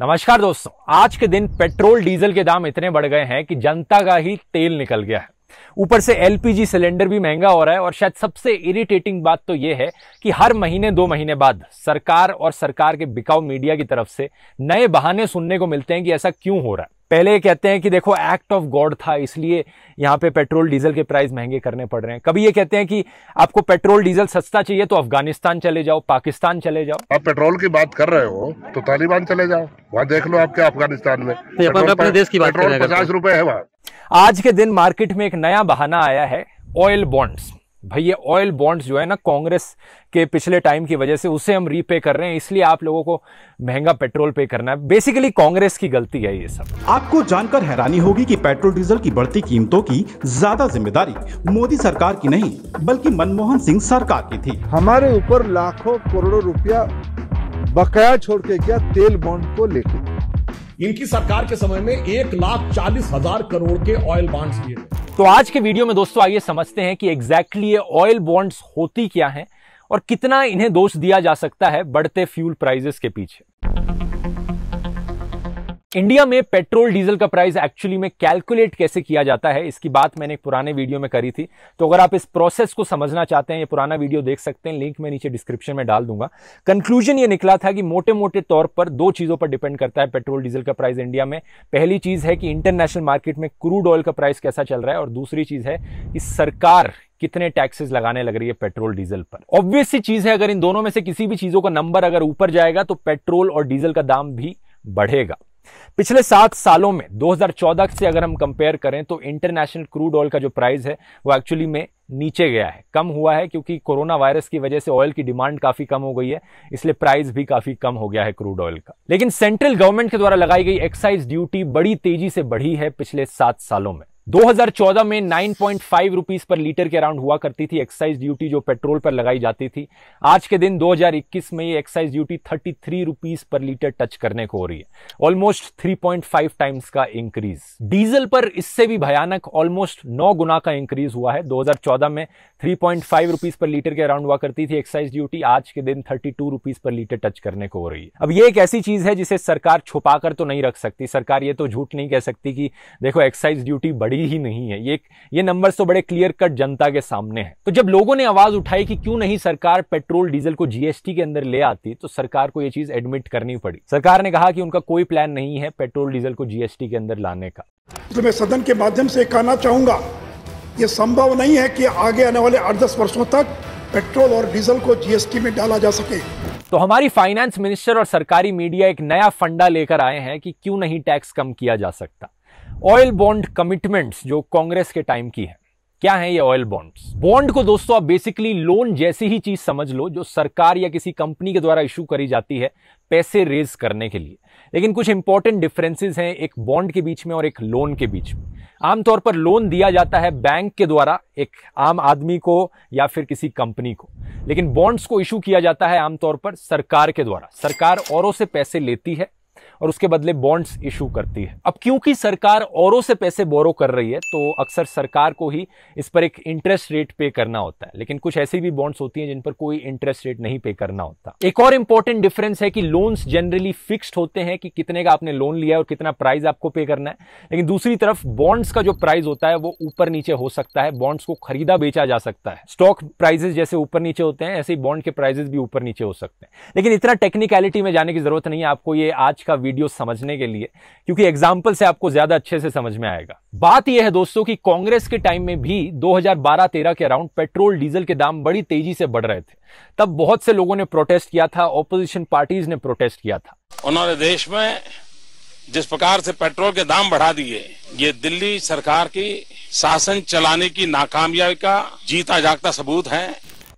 नमस्कार दोस्तों आज के दिन पेट्रोल डीजल के दाम इतने बढ़ गए हैं कि जनता का ही तेल निकल गया है ऊपर से एलपीजी सिलेंडर भी महंगा हो रहा है और शायद सबसे इरिटेटिंग बात तो यह है कि हर महीने दो महीने बाद सरकार और सरकार के बिकाऊ मीडिया की तरफ से नए बहाने सुनने को मिलते हैं कि ऐसा क्यों हो रहा है पहले कहते हैं कि देखो एक्ट ऑफ गॉड था इसलिए यहाँ पे पेट्रोल डीजल के प्राइस महंगे करने पड़ रहे हैं कभी ये कहते हैं कि आपको पेट्रोल डीजल सस्ता चाहिए तो अफगानिस्तान चले जाओ पाकिस्तान चले जाओ आप पेट्रोल की बात कर रहे हो तो तालिबान चले जाओ वहां देख लो आपके अफगानिस्तान में तो अपने देश की बात पचास तो। रुपए है वहां आज के दिन मार्केट में एक नया बहाना आया है ऑयल बॉन्ड्स भाई ये ऑयल बॉन्ड्स जो है ना कांग्रेस के पिछले टाइम की वजह से उसे हम रीपे कर रहे हैं इसलिए आप लोगों को महंगा पेट्रोल पे करना है बेसिकली कांग्रेस की गलती है ये सब आपको जानकर हैरानी होगी कि पेट्रोल डीजल की बढ़ती कीमतों की ज्यादा जिम्मेदारी मोदी सरकार की नहीं बल्कि मनमोहन सिंह सरकार की थी हमारे ऊपर लाखों करोड़ों रुपया बकाया छोड़ के गया तेल बॉन्ड को लेकर इनकी सरकार के समय में एक लाख चालीस हजार करोड़ के ऑयल बॉन्ड्स दिए तो आज के वीडियो में दोस्तों आइए समझते हैं कि एग्जैक्टली ये ऑयल बॉन्ड्स होती क्या हैं और कितना इन्हें दोष दिया जा सकता है बढ़ते फ्यूल प्राइजेस के पीछे इंडिया में पेट्रोल डीजल का प्राइस एक्चुअली में कैलकुलेट कैसे किया जाता है इसकी बात मैंने एक पुराने वीडियो में करी थी तो अगर आप इस प्रोसेस को समझना चाहते हैं ये पुराना वीडियो देख सकते हैं लिंक मैं नीचे डिस्क्रिप्शन में डाल दूंगा कंक्लूजन ये निकला था कि मोटे मोटे तौर पर दो चीज़ों पर डिपेंड करता है पेट्रोल डीजल का प्राइस इंडिया में पहली चीज़ है कि इंटरनेशनल मार्केट में क्रूड ऑयल का प्राइस कैसा चल रहा है और दूसरी चीज़ है कि सरकार कितने टैक्सेस लगाने लग रही है पेट्रोल डीजल पर ऑब्वियस सी चीज़ है अगर इन दोनों में से किसी भी चीज़ों का नंबर अगर ऊपर जाएगा तो पेट्रोल और डीजल का दाम भी बढ़ेगा पिछले सात सालों में 2014 से अगर हम कंपेयर करें तो इंटरनेशनल क्रूड ऑयल का जो प्राइस है वो एक्चुअली में नीचे गया है कम हुआ है क्योंकि कोरोना वायरस की वजह से ऑयल की डिमांड काफी कम हो गई है इसलिए प्राइस भी काफी कम हो गया है क्रूड ऑयल का लेकिन सेंट्रल गवर्नमेंट के द्वारा लगाई गई एक्साइज ड्यूटी बड़ी तेजी से बढ़ी है पिछले सात सालों में 2014 में 9.5 पॉइंट पर लीटर के अराउंड हुआ करती थी एक्साइज ड्यूटी जो पेट्रोल पर लगाई जाती थी आज के दिन 2021 में ये excise duty 33 three per litre touch करने को हो रही है ऑलमोस्ट 3.5 टाइम्स का इंक्रीज डीजल पर इससे भी भयानक ऑलमोस्ट 9 गुना का इंक्रीज हुआ है 2014 में 3.5 पॉइंट पर लीटर के अराउंड हुआ करती थी एक्साइज ड्यूटी आज के दिन thirty two per litre touch करने को हो रही है अब ये एक ऐसी चीज है जिसे सरकार छुपा तो नहीं रख सकती सरकार ये तो झूठ नहीं कह सकती कि देखो एक्साइज ड्यूटी बड़ी खड़ी ही नहीं है ये ये नंबर तो बड़े क्लियर कट जनता के सामने है तो जब लोगों ने आवाज उठाई कि क्यों नहीं सरकार पेट्रोल डीजल को जीएसटी के अंदर ले आती तो सरकार को ये चीज एडमिट करनी पड़ी सरकार ने कहा कि उनका कोई प्लान नहीं है पेट्रोल डीजल को जीएसटी के अंदर लाने का तो मैं सदन के माध्यम से कहना चाहूंगा ये संभव नहीं है कि आगे आने वाले आठ दस वर्षों तक पेट्रोल और डीजल को जीएसटी में डाला जा सके तो हमारी फाइनेंस मिनिस्टर और सरकारी मीडिया एक नया फंडा लेकर आए हैं कि क्यों नहीं टैक्स कम किया जा सकता ऑयल बॉन्ड कमिटमेंट्स जो कांग्रेस के टाइम की है क्या है ये ऑयल बॉन्ड्स बॉन्ड को दोस्तों आप बेसिकली लोन जैसी ही चीज समझ लो जो सरकार या किसी कंपनी के द्वारा इशू करी जाती है पैसे रेज करने के लिए लेकिन कुछ इंपॉर्टेंट डिफरेंसेस हैं एक बॉन्ड के बीच में और एक लोन के बीच में आमतौर पर लोन दिया जाता है बैंक के द्वारा एक आम आदमी को या फिर किसी कंपनी को लेकिन बॉन्ड्स को इशू किया जाता है आमतौर पर सरकार के द्वारा सरकार औरों से पैसे लेती है और उसके बदले बॉन्ड्स इशू करती है अब क्योंकि सरकार औरों से पैसे बोरो कर रही है तो अक्सर सरकार को ही इस पर एक इंटरेस्ट रेट पे करना होता है लेकिन कुछ ऐसी भी बॉन्ड्स होती हैं जिन पर कोई इंटरेस्ट रेट नहीं पे करना होता एक और इंपॉर्टेंट डिफरेंस है कि लोन्स जनरली फिक्स्ड होते हैं कि कितने का आपने लोन लिया और कितना प्राइस आपको पे करना है लेकिन दूसरी तरफ बॉन्ड्स का जो प्राइस होता है वो ऊपर नीचे हो सकता है बॉन्ड्स को खरीदा बेचा जा सकता है स्टॉक प्राइजेस जैसे ऊपर नीचे होते हैं ऐसे ही बॉन्ड के प्राइजेस भी ऊपर नीचे हो सकते हैं लेकिन इतना टेक्निकलिटी में जाने की जरूरत नहीं है आपको ये आज का वीडियो समझने के लिए क्योंकि एग्जाम्पल से आपको ज्यादा अच्छे से समझ में आएगा बात यह है दोस्तों कि कांग्रेस के टाइम में भी 2012-13 के अराउंड पेट्रोल डीजल के दाम बड़ी तेजी से बढ़ रहे थे तब बहुत से लोगों ने प्रोटेस्ट किया था ऑपोजिशन पार्टीज ने प्रोटेस्ट किया था उन्होंने देश में जिस प्रकार से पेट्रोल के दाम बढ़ा दिए ये दिल्ली सरकार की शासन चलाने की नाकामयाबी का जीता जागता सबूत है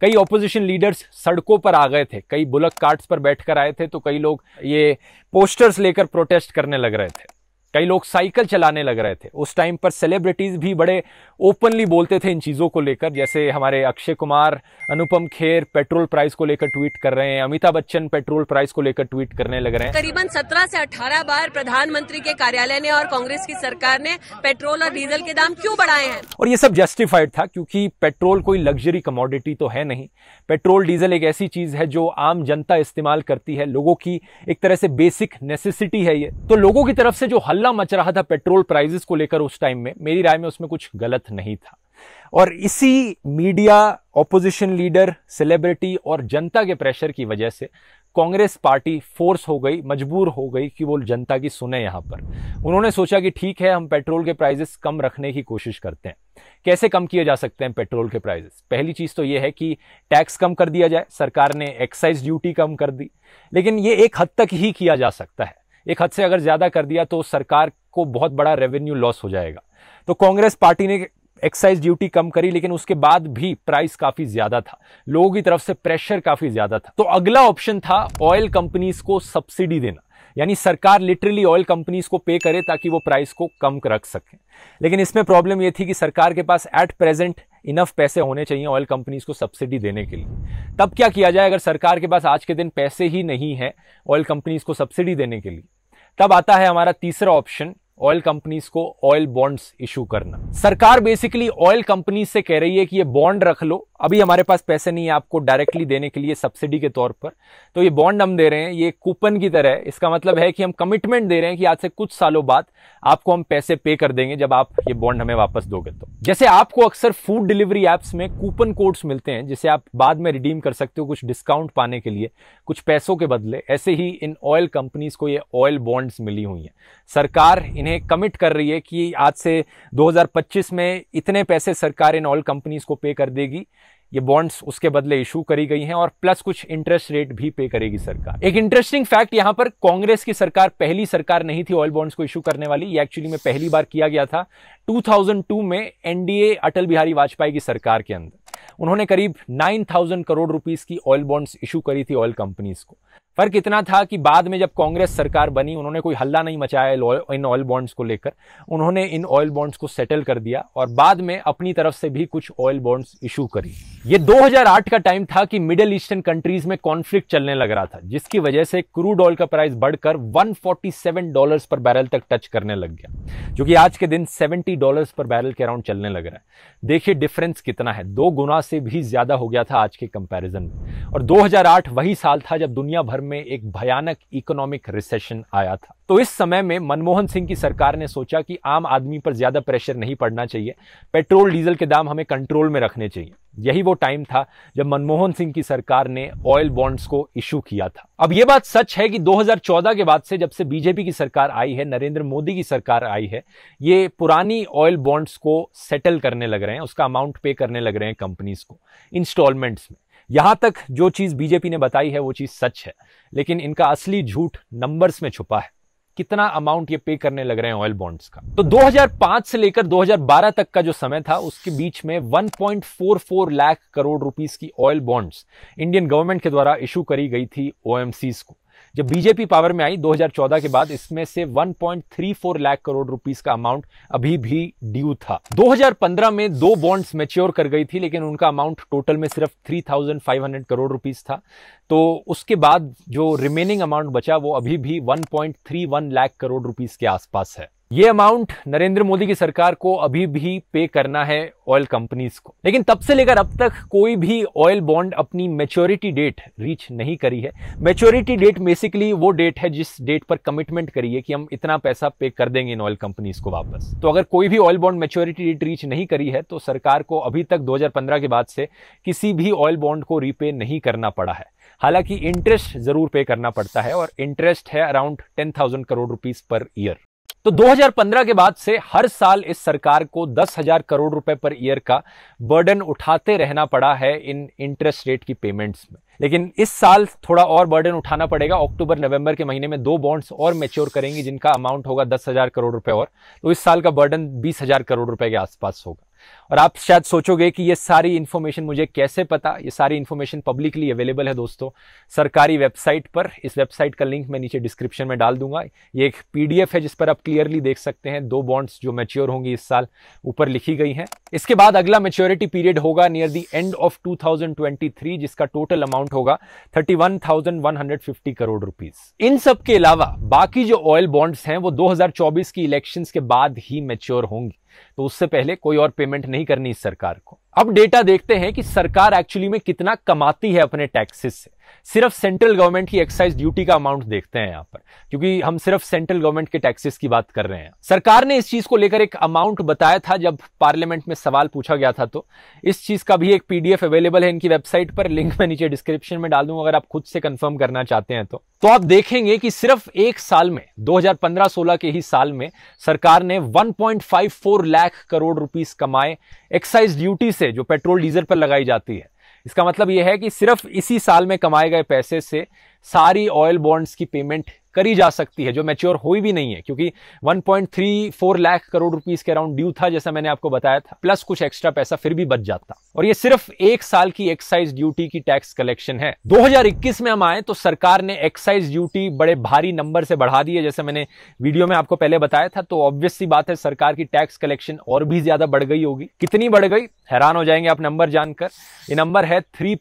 कई ऑपोजिशन लीडर्स सड़कों पर आ गए थे कई बुलक कार्ड्स पर बैठकर आए थे तो कई लोग ये पोस्टर्स लेकर प्रोटेस्ट करने लग रहे थे कई लोग साइकिल चलाने लग रहे थे उस टाइम पर सेलिब्रिटीज़ भी बड़े ओपनली बोलते थे इन चीज़ों को लेकर जैसे हमारे अक्षय कुमार अनुपम खेर पेट्रोल प्राइस को लेकर ट्वीट कर रहे हैं अमिताभ बच्चन पेट्रोल प्राइस को लेकर ट्वीट करने लग रहे हैं करीबन 17 से 18 बार प्रधानमंत्री के कार्यालय ने और कांग्रेस की सरकार ने पेट्रोल और डीजल के दाम क्यों बढ़ाए हैं और ये सब जस्टिफाइड था क्योंकि पेट्रोल कोई लग्जरी कमोडिटी तो है नहीं पेट्रोल डीजल एक ऐसी चीज़ है जो आम जनता इस्तेमाल करती है लोगों की एक तरह से बेसिक नेसेसिटी है ये तो लोगों की तरफ से जो हल्ला हल्ला मच रहा था पेट्रोल प्राइजेस को लेकर उस टाइम में मेरी राय में उसमें कुछ गलत नहीं था और इसी मीडिया ऑपोजिशन लीडर सेलिब्रिटी और जनता के प्रेशर की वजह से कांग्रेस पार्टी फोर्स हो गई मजबूर हो गई कि वो जनता की सुने यहां पर उन्होंने सोचा कि ठीक है हम पेट्रोल के प्राइजेस कम रखने की कोशिश करते हैं कैसे कम किए जा सकते हैं पेट्रोल के प्राइजेस पहली चीज़ तो ये है कि टैक्स कम कर दिया जाए सरकार ने एक्साइज ड्यूटी कम कर दी लेकिन ये एक हद तक ही किया जा सकता है एक हद से अगर ज़्यादा कर दिया तो सरकार को बहुत बड़ा रेवेन्यू लॉस हो जाएगा तो कांग्रेस पार्टी ने एक्साइज ड्यूटी कम करी लेकिन उसके बाद भी प्राइस काफी ज्यादा था लोगों की तरफ से प्रेशर काफी ज्यादा था तो अगला ऑप्शन था ऑयल कंपनीज को सब्सिडी देना यानी सरकार लिटरली ऑयल कंपनीज को पे करे ताकि वो प्राइस को कम रख सकें लेकिन इसमें प्रॉब्लम ये थी कि सरकार के पास एट प्रेजेंट इनफ पैसे होने चाहिए ऑयल कंपनीज को सब्सिडी देने के लिए तब क्या किया जाए अगर सरकार के पास आज के दिन पैसे ही नहीं है ऑयल कंपनीज को सब्सिडी देने के लिए तब आता है हमारा तीसरा ऑप्शन ऑयल कंपनीज को ऑयल बॉन्ड्स इशू करना सरकार बेसिकली ऑयल कंपनीज से कह रही है कि ये बॉन्ड रख लो अभी हमारे पास पैसे नहीं है आपको डायरेक्टली देने के लिए सब्सिडी के तौर पर तो ये बॉन्ड हम दे रहे हैं ये कूपन की तरह है इसका मतलब है कि हम कमिटमेंट दे रहे हैं कि आज से कुछ सालों बाद आपको हम पैसे पे कर देंगे जब आप ये बॉन्ड हमें वापस दोगे तो जैसे आपको अक्सर फूड डिलीवरी ऐप्स में कूपन कोड्स मिलते हैं जिसे आप बाद में रिडीम कर सकते हो कुछ डिस्काउंट पाने के लिए कुछ पैसों के बदले ऐसे ही इन ऑयल कंपनीज को ये ऑयल बॉन्ड्स मिली हुई हैं सरकार इन्हें कमिट कर रही है कि आज से 2025 में इतने पैसे सरकार इन ऑयल कंपनीज को पे कर देगी ये बॉन्ड्स उसके बदले इशू करी गई हैं और प्लस कुछ इंटरेस्ट रेट भी पे करेगी सरकार एक इंटरेस्टिंग फैक्ट यहां पर कांग्रेस की सरकार पहली सरकार नहीं थी ऑयल बॉन्ड्स को इशू करने वाली ये एक्चुअली में पहली बार किया गया था 2002 में एनडीए अटल बिहारी वाजपेयी की सरकार के अंदर उन्होंने करीब 9000 करोड़ रुपीस की ऑयल बॉन्ड्स इशू करी थी ऑयल कंपनीज को फर्क इतना था कि बाद में जब कांग्रेस सरकार बनी उन्होंने कोई हल्ला नहीं मचाया इन ऑयल बॉन्ड्स को लेकर उन्होंने इन ऑयल बॉन्ड्स को सेटल कर दिया और बाद में अपनी तरफ से भी कुछ ऑयल बॉन्ड्स इशू करी ये 2008 का टाइम था कि मिडिल ईस्टर्न कंट्रीज में कॉन्फ्लिक्ट चलने लग रहा था जिसकी वजह से क्रूड ऑयल का प्राइस बढ़कर 147 डॉलर पर बैरल तक टच करने लग गया जो कि आज के दिन 70 डॉलर्स पर बैरल के अराउंड चलने लग रहा है देखिए डिफरेंस कितना है दो गुना से भी ज्यादा हो गया था आज के कंपेरिजन में और दो वही साल था जब दुनिया भर में एक भयानक इकोनॉमिक रिसेशन आया था तो इस समय में मनमोहन सिंह की सरकार ने सोचा कि आम आदमी पर ज्यादा प्रेशर नहीं पड़ना चाहिए पेट्रोल डीजल के दाम हमें कंट्रोल में रखने चाहिए यही वो टाइम था जब मनमोहन सिंह की सरकार ने ऑयल बॉन्ड्स को इशू किया था अब यह बात सच है कि 2014 के बाद से जब से बीजेपी की सरकार आई है नरेंद्र मोदी की सरकार आई है ये पुरानी ऑयल बॉन्ड्स को सेटल करने लग रहे हैं उसका अमाउंट पे करने लग रहे हैं कंपनीज को इंस्टॉलमेंट्स में यहां तक जो चीज बीजेपी ने बताई है वो चीज सच है लेकिन इनका असली झूठ नंबर्स में छुपा है कितना अमाउंट ये पे करने लग रहे हैं ऑयल बॉन्ड्स का तो 2005 से लेकर 2012 तक का जो समय था उसके बीच में 1.44 लाख करोड़ रुपीस की ऑयल बॉन्ड्स इंडियन गवर्नमेंट के द्वारा इशू करी गई थी ओएमसीज को जब बीजेपी पावर में आई 2014 के बाद इसमें से 1.34 लाख करोड़ रुपीस का अमाउंट अभी भी ड्यू था 2015 में दो बॉन्ड्स मेच्योर कर गई थी लेकिन उनका अमाउंट टोटल में सिर्फ 3,500 करोड़ रुपीस था तो उसके बाद जो रिमेनिंग अमाउंट बचा वो अभी भी 1.31 लाख करोड़ रुपीस के आसपास है ये अमाउंट नरेंद्र मोदी की सरकार को अभी भी पे करना है ऑयल कंपनीज को लेकिन तब से लेकर अब तक कोई भी ऑयल बॉन्ड अपनी मेच्योरिटी डेट रीच नहीं करी है मेच्योरिटी डेट बेसिकली वो डेट है जिस डेट पर कमिटमेंट करी है कि हम इतना पैसा पे कर देंगे इन ऑयल कंपनीज को वापस तो अगर कोई भी oil bond maturity date reach नहीं करी है तो सरकार को अभी तक दो के बाद से किसी भी ऑयल बॉन्ड को रीपे नहीं करना पड़ा है हालांकि इंटरेस्ट जरूर पे करना पड़ता है और इंटरेस्ट है around ten thousand crore rupees per year तो 2015 के बाद से हर साल इस सरकार को दस हजार करोड़ रुपए पर ईयर का बर्डन उठाते रहना पड़ा है इन इंटरेस्ट रेट की पेमेंट्स में लेकिन इस साल थोड़ा और बर्डन उठाना पड़ेगा अक्टूबर नवंबर के महीने में दो बॉन्ड्स और मेच्योर करेंगे जिनका अमाउंट होगा दस हजार करोड़ रुपए और तो इस साल का बर्डन बीस हजार करोड़ रुपए के आसपास होगा और आप शायद सोचोगे कि ये सारी इन्फॉर्मेशन मुझे कैसे पता ये सारी इन्फॉर्मेशन पब्लिकली अवेलेबल है दोस्तों सरकारी वेबसाइट पर इस वेबसाइट का लिंक मैं नीचे डिस्क्रिप्शन में डाल दूंगा ये एक पीडीएफ है जिस पर आप क्लियरली देख सकते हैं दो बॉन्ड्स जो मेच्योर होंगी इस साल ऊपर लिखी गई हैं इसके बाद अगला मेच्योरिटी पीरियड होगा near the end of two जिसका टोटल अमाउंट होगा थर्टी करोड़ रुपीज इन सब के अलावा बाकी जो ऑयल बॉन्ड्स हैं वो दो की इलेक्शन के बाद ही मेच्योर होंगी तो उससे पहले कोई और पेमेंट नहीं करनी इस सरकार को अब डेटा देखते हैं कि सरकार एक्चुअली में कितना कमाती है अपने टैक्सेस से सिर्फ सेंट्रल गवर्नमेंट की एक्साइज ड्यूटी का अमाउंट देखते हैं यहां पर क्योंकि हम सिर्फ सेंट्रल गवर्नमेंट के टैक्सेस की बात कर रहे हैं सरकार ने इस चीज को लेकर एक अमाउंट बताया था जब पार्लियामेंट में सवाल पूछा गया था तो इस चीज का भी एक पीडीएफ अवेलेबल है इनकी वेबसाइट पर लिंक मैं नीचे डिस्क्रिप्शन में डाल दूंगा अगर आप खुद से कंफर्म करना चाहते हैं तो तो आप देखेंगे कि सिर्फ एक साल में दो हजार के ही साल में सरकार ने वन लाख करोड़ रुपीज कमाए एक्साइज ड्यूटी से जो पेट्रोल डीजल पर लगाई जाती है इसका मतलब यह है कि सिर्फ इसी साल में कमाए गए पैसे से सारी ऑयल बॉन्ड्स की पेमेंट करी जा सकती है जो मैच्योर हुई भी नहीं है क्योंकि 1.34 लाख करोड़ रुपीस के अराउंड ड्यू था जैसा मैंने आपको बताया था प्लस कुछ एक्स्ट्रा पैसा फिर भी बच जाता और ये सिर्फ एक साल की एक्साइज ड्यूटी की टैक्स कलेक्शन है 2021 में हम आए तो सरकार ने एक्साइज ड्यूटी बड़े भारी नंबर से बढ़ा दी है जैसे मैंने वीडियो में आपको पहले बताया था तो ऑब्वियसली बात है सरकार की टैक्स कलेक्शन और भी ज्यादा बढ़ गई होगी कितनी बढ़ गई हैरान हो जाएंगे आप नंबर जानकर ये नंबर है थ्री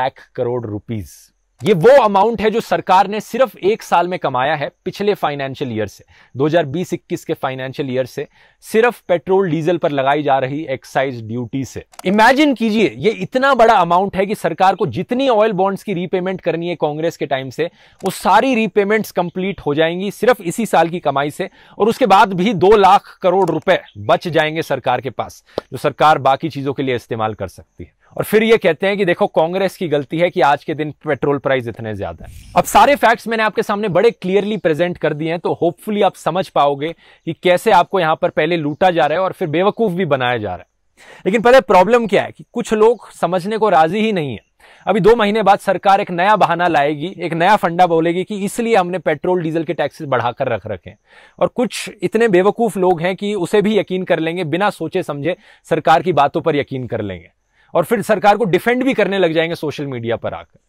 लाख करोड़ रुपीज ये वो अमाउंट है जो सरकार ने सिर्फ एक साल में कमाया है पिछले फाइनेंशियल ईयर से 2020-21 के फाइनेंशियल ईयर से सिर्फ पेट्रोल डीजल पर लगाई जा रही एक्साइज ड्यूटी से इमेजिन कीजिए ये इतना बड़ा अमाउंट है कि सरकार को जितनी ऑयल बॉन्ड्स की रीपेमेंट करनी है कांग्रेस के टाइम से वो सारी रीपेमेंट्स कंप्लीट हो जाएंगी सिर्फ इसी साल की कमाई से और उसके बाद भी दो लाख करोड़ रुपए बच जाएंगे सरकार के पास जो सरकार बाकी चीजों के लिए इस्तेमाल कर सकती है और फिर ये कहते हैं कि देखो कांग्रेस की गलती है कि आज के दिन पेट्रोल प्राइस इतने ज्यादा है अब सारे फैक्ट्स मैंने आपके सामने बड़े क्लियरली प्रेजेंट कर दिए हैं तो होपफुली आप समझ पाओगे कि कैसे आपको यहां पर पहले लूटा जा रहा है और फिर बेवकूफ भी बनाया जा रहा है लेकिन पहले प्रॉब्लम क्या है कि कुछ लोग समझने को राजी ही नहीं है अभी दो महीने बाद सरकार एक नया बहाना लाएगी एक नया फंडा बोलेगी कि इसलिए हमने पेट्रोल डीजल के टैक्सेस बढ़ाकर रख रखे और कुछ इतने बेवकूफ लोग हैं कि उसे भी यकीन कर लेंगे बिना सोचे समझे सरकार की बातों पर यकीन कर लेंगे और फिर सरकार को डिफेंड भी करने लग जाएंगे सोशल मीडिया पर आकर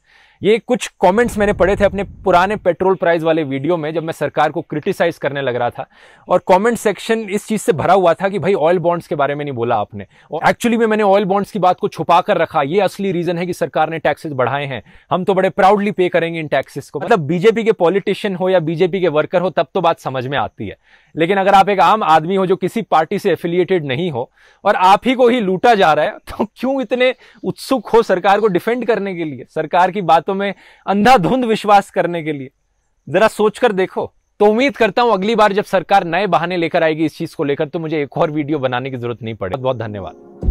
ये कुछ कमेंट्स मैंने पढ़े थे अपने पुराने पेट्रोल प्राइस वाले वीडियो में जब मैं सरकार को क्रिटिसाइज करने लग रहा था और कमेंट सेक्शन इस चीज़ से भरा हुआ था कि भाई ऑयल बॉन्ड्स के बारे में नहीं बोला आपने और एक्चुअली में मैंने ऑयल बॉन्ड्स की बात को छुपा कर रखा ये असली रीजन है कि सरकार ने टैक्सेस बढ़ाए हैं हम तो बड़े प्राउडली पे करेंगे इन टैक्सेस को मतलब बीजेपी के पॉलिटिशियन हो या बीजेपी के वर्कर हो तब तो बात समझ में आती है लेकिन अगर आप एक आम आदमी हो जो किसी पार्टी से एफिलिएटेड नहीं हो और आप ही को ही लूटा जा रहा है तो क्यों इतने उत्सुक हो सरकार को डिफेंड करने के लिए सरकार की बात तो बातों में अंधाधुंध विश्वास करने के लिए जरा सोचकर देखो तो उम्मीद करता हूं अगली बार जब सरकार नए बहाने लेकर आएगी इस चीज को लेकर तो मुझे एक और वीडियो बनाने की जरूरत नहीं पड़ेगी बहुत धन्यवाद